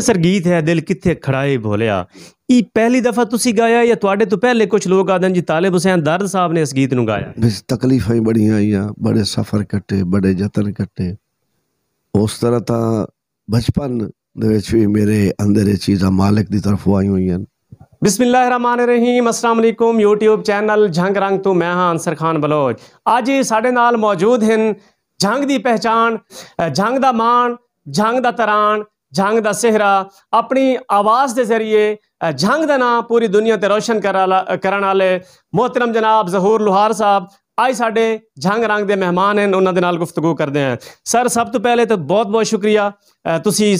sir ਗੀਤ ਹੈ ਦਿਲ ਕਿੱਥੇ ਖੜਾਏ ਭੋਲਿਆ ਇਹ ਪਹਿਲੀ ਦਫਾ ਤੁਸੀਂ ਗਾਇਆ ਜਾਂ ਤੁਹਾਡੇ ਤੋਂ ਪਹਿਲੇ ਕੁਝ ਲੋਕ ਆਦਨ ਜੀ ਤਾਲਿਬ ਹੁਸੈਨ ਦਰਦ ਸਾਹਿਬ ਨੇ ਇਸ ਗੀਤ ਨੂੰ ਗਾਇਆ ਬਸ ਤਕਲੀਫਾਂ ਹੀ ਬੜੀਆਂ ਆਈਆਂ ਬੜੇ ਸਫ਼ਰ ਕੱਟੇ ਬੜੇ ਯਤਨ ਕੱਟੇ ਉਸ ਤਰ੍ਹਾਂ ਤਾਂ ਬਚਪਨ ਦੇ ਵਿੱਚ ਵੀ ਮੇਰੇ ਅੰਦਰ ਇਹ ਚੀਜ਼ਾਂ ਮਾਲਕ ਦੀ ਤਰਫੋਂ ਆਈ ਹੋਈਆਂ ਬਿਸਮਿਲ੍ਲਾਹਿਰਰਹਿਮਾਨਿਰਰਹੀਮ ਅਸਲਾਮ ਅਲੈਕੁਮ YouTube ਚੈਨਲ ਜੰਗ ਰੰਗ ਤੋਂ ਮੈਂ ਹਾਂ ਅੰਸਰ ਖਾਨ ਬਲੋਚ ਅੱਜ ਸਾਡੇ ਨਾਲ ਮੌਜੂਦ ਹਨ ਜੰਗ ਦੀ ਪਹਿਚਾਨ ਜੰਗ ਦਾ ਮਾਣ ਜੰਗ ਦਾ ਤਰਾਨ जंग का सेहरा अपनी आवाज के जरिए जंग ਦਾ ਨਾਮ ਪੂਰੀ ਦੁਨੀਆ ਤੇ ਰੋਸ਼ਨ ਕਰਨ ਵਾਲੇ ਮੋਹਤਰਮ ਜਨਾਬ ਜ਼ਹੂਰ ਲੋਹਾਰ ਸਾਹਿਬ आज साढ़े जंग रंग के मेहमान हैं उन्होंने गुफ्तगु करते हैं सर सब तो पहले तो बहुत बहुत शुक्रिया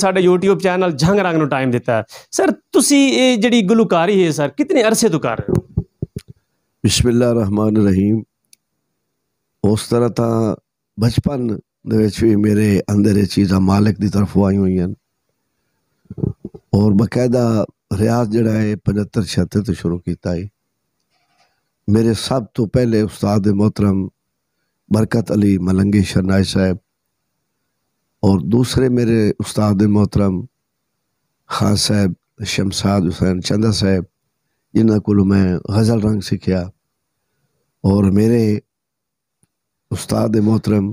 साढ़े यूट्यूब चैनल जंग रंग में टाइम दिता है सर तुसी ये जी गुलकारी है सर कितने अरसे तो कर रहे हो रहमान रहीम उस तरह तो बचपन भी मेरे अंदर ये चीज़ा मालिक की तरफों आई हुई हैं और बकायदा रियाज जरा है पचहत्तर छिहत्तर तो शुरू किया है मेरे सब तो पहले उस्ताद मोहतरम बरकत अली मलंगे शरनाई साहब और दूसरे मेरे उस्ताद मोहतरम खान साहब शमसाद हुसैन चंदा साहब जिन्हों को मैं गज़ल रंग सीखा और मेरे उस्ताद मोहतरम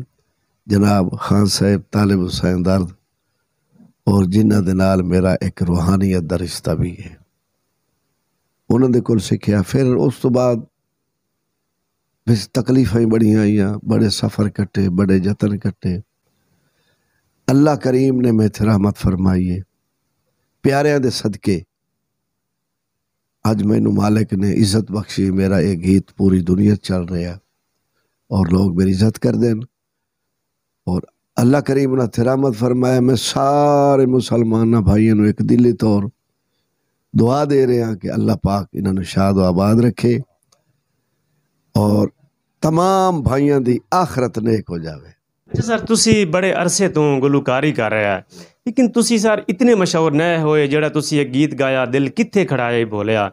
जनाब खान साहब तालिब हुसैन दर्द और जिन्हों मेरा एक रूहानी अदा रिश्ता भी है उन्होंने को सीख्या फिर उस तो बाद तकलीफा ही बड़ी आई बड़े सफर कट्टे बड़े जतन कट्टे अल्लाह करीम ने मेथ रहमत फरमाई है प्यार के सदके अज मैनू मालिक ने इज्जत बख्शी मेरा ये गीत पूरी दुनिया चल रहा और लोग मेरी इज्जत करते हैं और अल्लाह करीब ने थिरामत फरमाया मैं सारे मुसलमान भाइयों एक दिली तौर दुआ दे रहे हैं कि अल्लाह पाक इन्होंने शाद आबाद रखे और तमाम भाइयों की आखरत नेक हो जाए अच्छा सर तुम बड़े अरसे तो गुलूकारी कर रहे हैं लेकिन तुम सर इतने मशहूर न होए जो एक गीत गाया दिल कितने खड़ाया बोलिया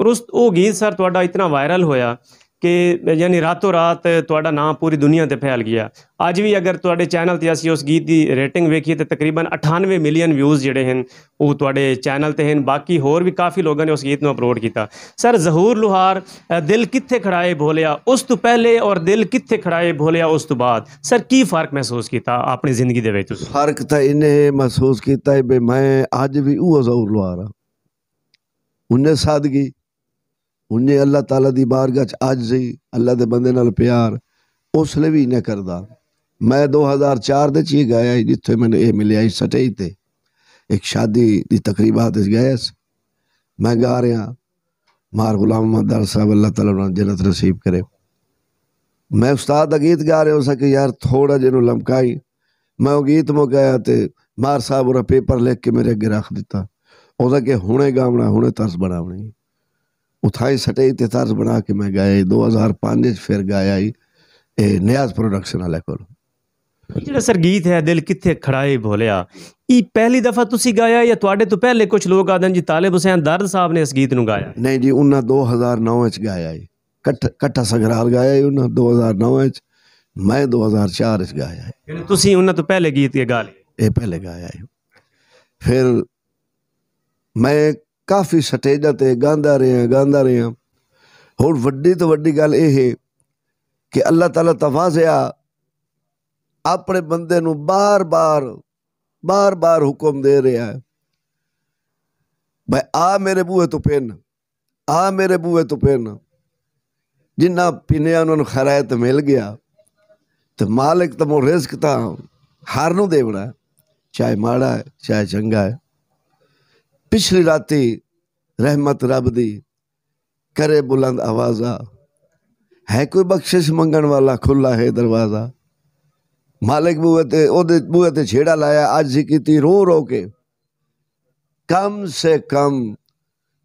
और उस वो गीत सर थोड़ा इतना वायरल होया ਕਿ ਯਾਨੀ ਰਾਤੋਂ ਰਾਤ ਤੁਹਾਡਾ ਨਾਮ ਪੂਰੀ ਦੁਨੀਆ ਤੇ ਫੈਲ ਗਿਆ ਅੱਜ ਵੀ ਅਗਰ ਤੁਹਾਡੇ ਚੈਨਲ ਤੇ ਅਸੀਂ ਉਸ ਗੀਤ ਦੀ ਰੇਟਿੰਗ ਵੇਖੀਏ ਤੇ ਤਕਰੀਬਨ 98 ਮਿਲੀਅਨ ਵਿਊਜ਼ ਜਿਹੜੇ ਹਨ ਉਹ ਤੁਹਾਡੇ ਚੈਨਲ ਤੇ ਹਨ ਬਾਕੀ ਹੋਰ ਵੀ ਕਾਫੀ ਲੋਕਾਂ ਨੇ ਉਸ ਗੀਤ ਨੂੰ ਅਪਲੋਡ ਕੀਤਾ ਸਰ ਜ਼ਹੂਰ ਲੁਹਾਰ ਦਿਲ ਕਿੱਥੇ ਖੜਾਏ ਭੋਲਿਆ ਉਸ ਤੋਂ ਪਹਿਲੇ ਔਰ ਦਿਲ ਕਿੱਥੇ ਖੜਾਏ ਭੋਲਿਆ ਉਸ ਤੋਂ ਬਾਅਦ ਸਰ ਕੀ ਫਰਕ ਮਹਿਸੂਸ ਕੀਤਾ ਆਪਣੀ ਜ਼ਿੰਦਗੀ ਦੇ ਵਿੱਚ ਫਰਕ ਤਾਂ ਇਹਨੇ ਮਹਿਸੂਸ ਕੀਤਾ ਹੈ ਬਈ ਮੈਂ ਅੱਜ ਵੀ ਉਹ ਜ਼ਹੂਰ ਲੁਹਾਰ ਹਾਂ ਉਹਨੇ ਸਾਦਗੀ उन्हें अल्लाह तला दी बारगाह च ही अल्लाह के बंदे प्यार उसले भी इ'यां करदा मैं दो 2004 दे च गया जिते मैंने ये मिले सटेज ते एक शादी की तकरीबा च गया मैं गा रहा मार गुलाम मोहम्मद डार साहब अल्लाह तला जनत रसीब करे मैं उस्ताद का गीत गा रहा कि यार थोड़ा जिनू लमकाई मैं वह गीत मुकाया तो मार साहब और पेपर लिख के मेरे अगे रख दिता ओदा हूने गावना हूने तरस बनावनी उथाई ਤੇ ਤਰਜ਼ ਬਣਾ ਕੇ ਮੈਂ ਗਾਇਆ 2005 ਚ फिर गाया ਇਹ ਨਿਆਜ਼ ਪ੍ਰੋਡਕਸ਼ਨ ਵਾਲੇ ਕੋਲ ਜਿਹੜਾ ਸਰਗੀਤ ਹੈ ਦਿਲ ਕਿੱਥੇ ਖੜਾਏ ਭੋਲਿਆ ਇਹ ਪਹਿਲੀ ਦਫਾ ਤੁਸੀਂ ਗਾਇਆ ਜਾਂ ਤੁਹਾਡੇ ਤੋਂ ਪਹਿਲੇ ਕੁਝ ਲੋਕ ਆਦਨ ਜੀ ਤਾਲਿਬ ਹੁਸੈਨ ਦਰਦ ਸਾਹਿਬ ਨੇ ਇਸ ਗੀਤ ਨੂੰ ਗਾਇਆ ਨਹੀਂ ਜੀ ਉਹਨਾਂ 2009 ਚ ਗਾਇਆ ਹੈ ਕੱਟ ਕੱਟਾ ਸੰਗਰਾਲ ਗਾਇਆ ਹੈ ਉਹਨਾਂ 2009 ਚ ਮੈਂ 2004 ਚ ਗਾਇਆ ਹੈ ਤੁਸੀਂ ਉਹਨਾਂ ਤੋਂ ਪਹਿਲੇ ਗੀਤ ਇਹ ਗਾ ਲਏ ਇਹ ਪਹਿਲੇ ਗਾਇਆ ਹੈ ਫਿਰ ਮੈਂ काफ़ी ਸਟੇਜਾਂ ਤੇ ਗਾਉਂਦਾ ਰਿਹਾ ਗਾਉਂਦਾ ਰਿਹਾ ਹੁਣ ਵੱਡੀ वीडी ਵੱਡੀ ਗੱਲ ਇਹ कि अल्लाह ਅੱਲਾਹ ਤਾਲਾ ਤਵਾਜ਼ਿਆ ਆਪਣੇ बार बार बार ਬਾਰ ਬਾਰ-ਬਾਰ ਹੁਕਮ ਦੇ भाई आ मेरे बूहे तो पेन आ मेरे बूहे तो पेन जिन्ना पीने उन्होंने खरायत मिल गया तो मालिक तो रिस्क तो हर नू देवना है चाहे माड़ा है चाहे चंगा है पिछली राती रहमत रब दी करे बुलंद आवाजा है कोई बख्शिश मंगण वाला खुला है दरवाजा मालिक बूहे ते बूहे ते छेड़ा लाया आज की रो रो के कम से कम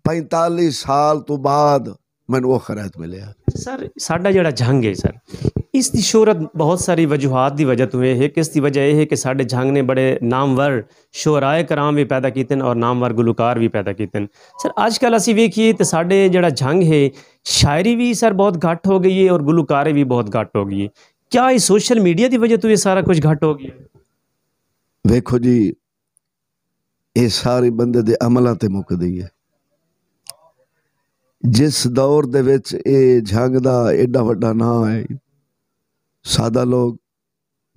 पैंताली साल तो बाद मैं ਉਹ ਖਰਾਇਤ ਮਿਲਿਆ ਸਰ ਸਾਡਾ ਜਿਹੜਾ ਜੰਗ ਹੈ ਸਰ ਇਸ ਦੀ ਸ਼ੋਹਰਤ ਬਹੁਤ ਸਾਰੀ ਵਜੂਹਾਂ ਦੀ ਵਜ੍ਹਾ ਤੋਂ ਹੈ ਕਿ ਇਸ ਦੀ ਵਜ੍ਹਾ ਇਹ ਹੈ ਕਿ ਸਾਡੇ ਜੰਗ ਨੇ ਬੜੇ ਨਾਮਵਰ ਸ਼ੋਰਾਏ ਕਰਾਮ ਵੀ ਪੈਦਾ ਕੀਤੇ ਨੇ ਔਰ ਨਾਮਵਰ ਗੁਲੂਕਾਰ ਵੀ ਪੈਦਾ ਕੀਤੇ ਨੇ ਸਰ ਅੱਜ ਕੱਲ ਅਸੀਂ ਵੇਖੀਏ ਤੇ ਸਾਡੇ ਜਿਹੜਾ ਜੰਗ ਹੈ ਸ਼ਾਇਰੀ ਵੀ ਸਰ ਬਹੁਤ ਘੱਟ ਹੋ ਗਈ ਹੈ ਔਰ ਗੁਲੂਕਾਰੇ ਵੀ ਬਹੁਤ ਘੱਟ ਹੋ ਗਈ ਹੈ क्या ये सोशल मीडिया की वजह तो ये सारा कुछ घट हो गया देखो जी ये सारे बंदे दे अमलों ते मुक दी है जिस दौर दे विच ए जंग दा एडा वड्डा ना है ਸਾਦਾ ਲੋਕ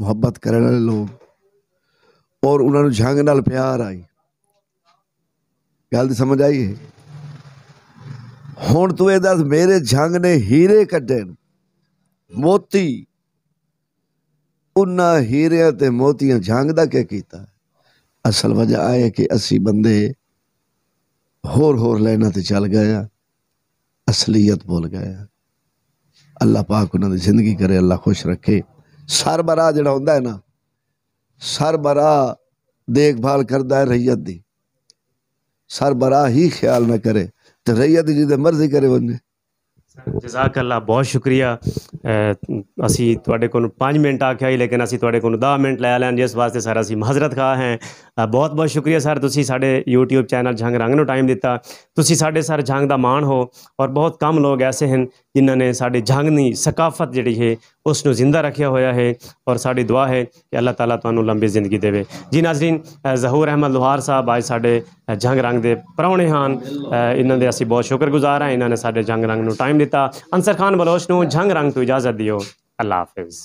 ਮੁਹੱਬਤ ਕਰਨ ਵਾਲੇ ਲੋਕ ਔਰ ਉਹਨਾਂ ਨੂੰ ਝੰਗ ਨਾਲ ਪਿਆਰ ਆਈ ਗੱਲ ਸਮਝ ਆਈ ਹੈ ਹੁਣ ਤੂੰ ਇਹ ਦੱਸ ਮੇਰੇ ਝੰਗ ਨੇ ਹੀਰੇ ਕੱਢੇ ਮੋਤੀ ਉਹਨਾਂ ਹੀਰਿਆਂ ਤੇ ਮੋਤੀਆਂ ਝੰਗ ਦਾ ਕੀ ਕੀਤਾ ਅਸਲ ਵਜ੍ਹਾ ਆਏ ਕਿ ਅਸੀਂ ਬੰਦੇ ਹੋਰ ਹੋਰ ਲੈਣਾ ਤੇ ਚੱਲ ਗਏ ਆ ਅਸਲੀਅਤ ਭੁੱਲ ਗਏ ਆ अल्लाह पाक उन्होंने जिंदगी करे अल्लाह खुश रखे सरबराह जो हों ना सरबराह देखभाल करता है रैयत की सरबराह ही ख्याल न करे तो रैयत जी दे मर्जी करे बंद जजाक अल्लाह बहुत शुक्रिया असी थोड़े को पाँच मिनट आख्या लेकिन असी थोड़े को दह मिनट लै लें जिस वास्ते सर अभी माजरत खा हैं ਬਹੁਤ ਬਹੁਤ ਸ਼ੁਕਰੀਆ ਸਰ ਤੁਸੀਂ ਸਾਡੇ YouTube ਚੈਨਲ ਜੰਗ ਰੰਗ ਨੂੰ ਟਾਈਮ ਦਿੱਤਾ ਤੁਸੀਂ ਸਾਡੇ ਸਰ ਜੰਗ ਦਾ ਮਾਣ ਹੋ ਔਰ ਬਹੁਤ ਕਮ ਲੋਕ ਐਸੇ ਹਨ ਜਿਨ੍ਹਾਂ ਨੇ ਸਾਡੇ ਜੰਗ ਦੀ ਸਕਾਫਤ ਜਿਹੜੀ ਹੈ ਉਸ ਨੂੰ ਜ਼ਿੰਦਾ ਰੱਖਿਆ ਹੋਇਆ ਹੈ ਔਰ ਸਾਡੀ ਦੁਆ ਹੈ ਕਿ ਅੱਲਾਹ ਤਾਲਾ ਤੁਹਾਨੂੰ ਲੰਬੀ ਜ਼ਿੰਦਗੀ ਦੇਵੇ ਜੀ ਨਾਜ਼ਰੀਨ ਜ਼ਹੂਰ ਅਹਿਮਦ ਲੋਹਾਰ ਸਾਹਿਬ ਅੱਜ ਸਾਡੇ ਜੰਗ ਰੰਗ ਦੇ ਪਰੌਣੇ ਹਨ ਇਹਨਾਂ ਦੇ ਅਸੀਂ ਬਹੁਤ ਸ਼ੁਕਰਗੁਜ਼ਾਰ ਹਾਂ ਇਹਨਾਂ ਨੇ ਸਾਡੇ ਜੰਗ ਰੰਗ ਨੂੰ ਟਾਈਮ ਦਿੱਤਾ ਅੰਸਰ ਖਾਨ ਬਲੋਚ ਨੂੰ ਜੰਗ ਰੰਗ ਤੋਂ ਇਜਾਜ਼ਤ ਦਿਓ ਅੱਲਾਹ ਹਾਫਿਜ਼